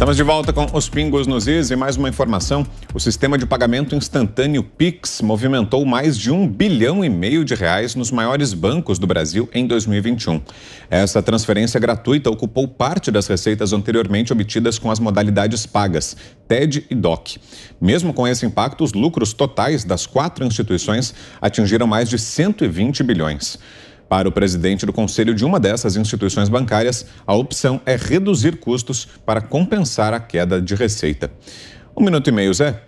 Estamos de volta com os pingos nos is e mais uma informação. O sistema de pagamento instantâneo Pix movimentou mais de um bilhão e meio de reais nos maiores bancos do Brasil em 2021. Essa transferência gratuita ocupou parte das receitas anteriormente obtidas com as modalidades pagas, TED e DOC. Mesmo com esse impacto, os lucros totais das quatro instituições atingiram mais de 120 bilhões. Para o presidente do conselho de uma dessas instituições bancárias, a opção é reduzir custos para compensar a queda de receita. Um minuto e meio, Zé.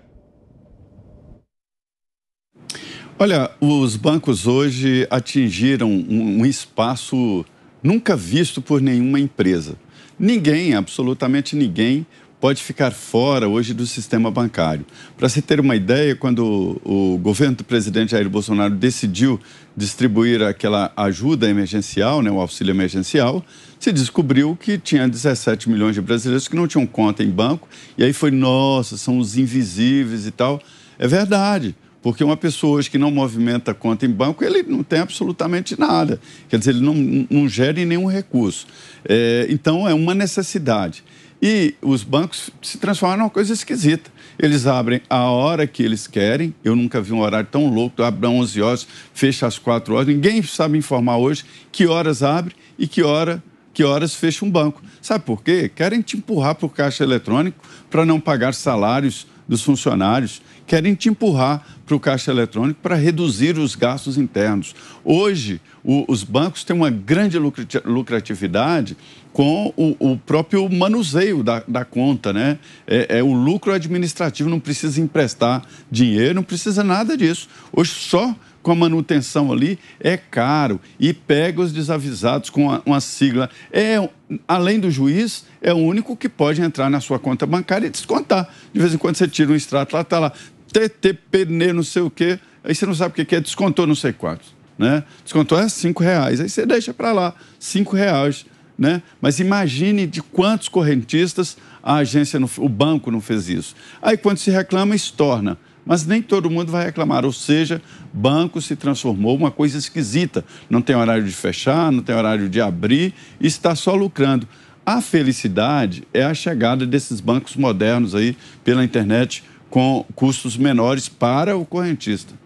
Olha, os bancos hoje atingiram um, espaço nunca visto por nenhuma empresa. Ninguém, absolutamente ninguém, pode ficar fora hoje do sistema bancário. Para se ter uma ideia, quando o governo do presidente Jair Bolsonaro decidiu distribuir aquela ajuda emergencial, né, o auxílio emergencial, se descobriu que tinha 17 milhões de brasileiros que não tinham conta em banco, e aí foi, nossa, são os invisíveis e tal. É verdade. Porque uma pessoa hoje que não movimenta conta em banco, ele não tem absolutamente nada. Quer dizer, ele não, não gere nenhum recurso. É, então, é uma necessidade. E os bancos se transformaram numa coisa esquisita. Eles abrem a hora que eles querem. Eu nunca vi um horário tão louco. Abre às 11 horas, fecha às 4 horas. Ninguém sabe informar hoje que horas abre e que hora que horas fecha um banco. Sabe por quê? Querem te empurrar para o caixa eletrônico para não pagar salários dos funcionários querem te empurrar para o caixa eletrônico para reduzir os gastos internos. Hoje, o, os bancos têm uma grande lucratividade com o, o próprio manuseio da, da conta, né? É, é, o lucro administrativo, não precisa emprestar dinheiro, não precisa nada disso. Hoje, só com a manutenção ali é caro e pega os desavisados com uma, uma sigla. É, além do juiz, é o único que pode entrar na sua conta bancária e descontar. De vez em quando você tira um extrato lá, está lá, TTP, não sei o quê, aí você não sabe o que é, descontou não sei quantos. Né? Descontou é cinco reais, aí você deixa para lá, cinco reais. Né? Mas imagine de quantos correntistas a agência, não, o banco não fez isso. Aí quando se reclama, estorna mas nem todo mundo vai reclamar. Ou seja, banco se transformou uma coisa esquisita. Não tem horário de fechar, não tem horário de abrir, e está só lucrando. A felicidade é a chegada desses bancos modernos aí pela internet com custos menores para o correntista.